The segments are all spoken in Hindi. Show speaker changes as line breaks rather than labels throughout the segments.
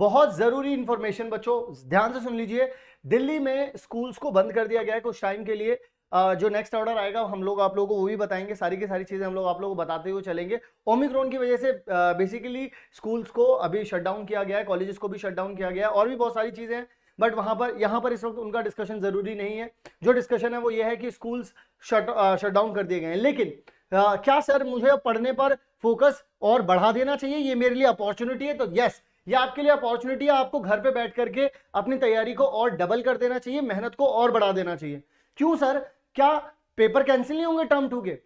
बहुत ज़रूरी इन्फॉर्मेशन बच्चों ध्यान से सुन लीजिए दिल्ली में स्कूल्स को बंद कर दिया गया है कुछ टाइम के लिए जो नेक्स्ट ऑर्डर आएगा हम लोग आप लोगों को वो भी बताएंगे सारी की सारी चीज़ें हम लोग आप लोगों को बताते हुए चलेंगे ओमिक्रॉन की वजह से बेसिकली स्कूल्स को अभी शटडाउन किया गया है कॉलेजेस को भी शटडाउन किया गया है और भी बहुत सारी चीज़ें हैं बट वहाँ पर यहाँ पर इस वक्त उनका डिस्कशन ज़रूरी नहीं है जो डिस्कशन है वो ये है कि स्कूल्स शट शटडाउन कर दिए गए हैं लेकिन आ, क्या सर मुझे पढ़ने पर फोकस और बढ़ा देना चाहिए ये मेरे लिए अपॉर्चुनिटी है तो यस ये आपके लिए अपॉर्चुनिटी है आपको घर पे बैठ करके अपनी तैयारी को और डबल कर देना चाहिए मेहनत को और बढ़ा देना चाहिए क्यों सर क्या पेपर कैंसिल नहीं होंगे टर्म टू के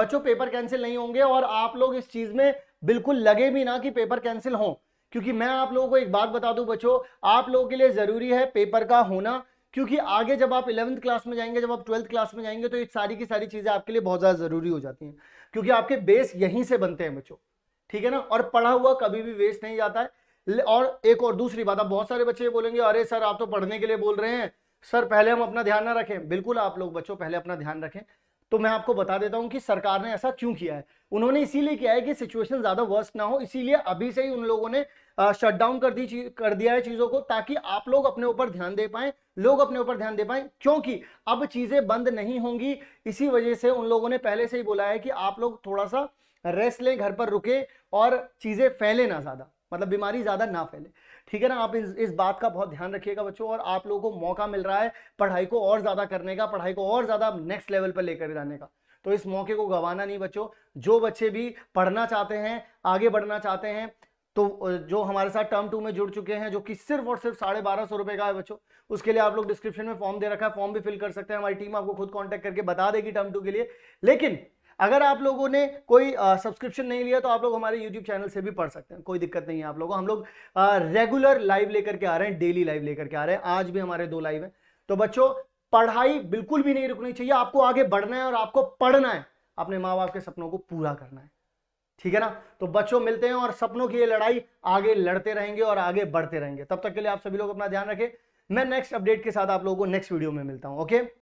बच्चों पेपर कैंसिल नहीं होंगे और आप लोग इस चीज में बिल्कुल लगे भी ना कि पेपर कैंसिल हो क्योंकि मैं आप लोगों को एक बात बता दूं बच्चों आप लोगों के लिए जरूरी है पेपर का होना क्योंकि आगे जब आप इलेवंथ क्लास में जाएंगे जब आप ट्वेल्थ क्लास में जाएंगे तो ये सारी की सारी चीज़ें आपके लिए बहुत ज़्यादा ज़रूरी हो जाती हैं क्योंकि आपके बेस यहीं से बनते हैं बच्चों ठीक है ना और पढ़ा हुआ कभी भी वेस्ट नहीं जाता है और एक और दूसरी बात आप बहुत सारे बच्चे बोलेंगे अरे सर आप तो पढ़ने के लिए बोल रहे हैं सर पहले हम अपना ध्यान ना रखें बिल्कुल आप लोग बच्चों पहले अपना ध्यान रखें तो मैं आपको बता देता हूं कि सरकार ने ऐसा क्यों किया है उन्होंने इसीलिए किया है कि सिचुएशन ज्यादा वर्स्ट ना हो इसीलिए अभी से ही उन लोगों ने शटडाउन कर दी कर दिया है चीजों को ताकि आप लोग अपने ऊपर ध्यान दे पाए लोग अपने ऊपर ध्यान दे पाए क्योंकि अब चीजें बंद नहीं होंगी इसी वजह से उन लोगों ने पहले से ही बोला है कि आप लोग थोड़ा सा रेस्ट लें घर पर रुके और चीजें फैले ना ज्यादा मतलब बीमारी ज़्यादा ना फैले ठीक है ना आप इस, इस बात का बहुत ध्यान रखिएगा बच्चों और आप लोगों को मौका मिल रहा है पढ़ाई को और ज़्यादा करने का पढ़ाई को और ज़्यादा नेक्स्ट लेवल पर लेकर जाने का तो इस मौके को गंवाना नहीं बच्चों जो बच्चे भी पढ़ना चाहते हैं आगे बढ़ना चाहते हैं तो जो हमारे साथ टर्म टू में जुड़ चुके हैं जो कि सिर्फ और सिर्फ साढ़े बारह सौ रुपए का है बच्चों उसके लिए आप लोग डिस्क्रिप्शन में फॉर्म दे रखा है फॉर्म भी फिल कर सकते हैं हमारी टीम आपको खुद कांटेक्ट करके बता देगी टर्म टू के लिए लेकिन अगर आप लोगों ने कोई सब्सक्रिप्शन नहीं लिया तो आप लोग हमारे यूट्यूब चैनल से भी पढ़ सकते हैं कोई दिक्कत नहीं है आप लोगों हम लोग रेगुलर लाइव लेकर के आ रहे हैं डेली लाइव लेकर के आ रहे हैं आज भी हमारे दो लाइव है तो बच्चों पढ़ाई बिल्कुल भी नहीं रुकनी चाहिए आपको आगे बढ़ना है और आपको पढ़ना है अपने माँ बाप के सपनों को पूरा करना है ठीक है ना तो बच्चों मिलते हैं और सपनों की ये लड़ाई आगे लड़ते रहेंगे और आगे बढ़ते रहेंगे तब तक के लिए आप सभी लोग अपना ध्यान रखें मैं नेक्स्ट अपडेट के साथ आप लोगों को नेक्स्ट वीडियो में मिलता हूं ओके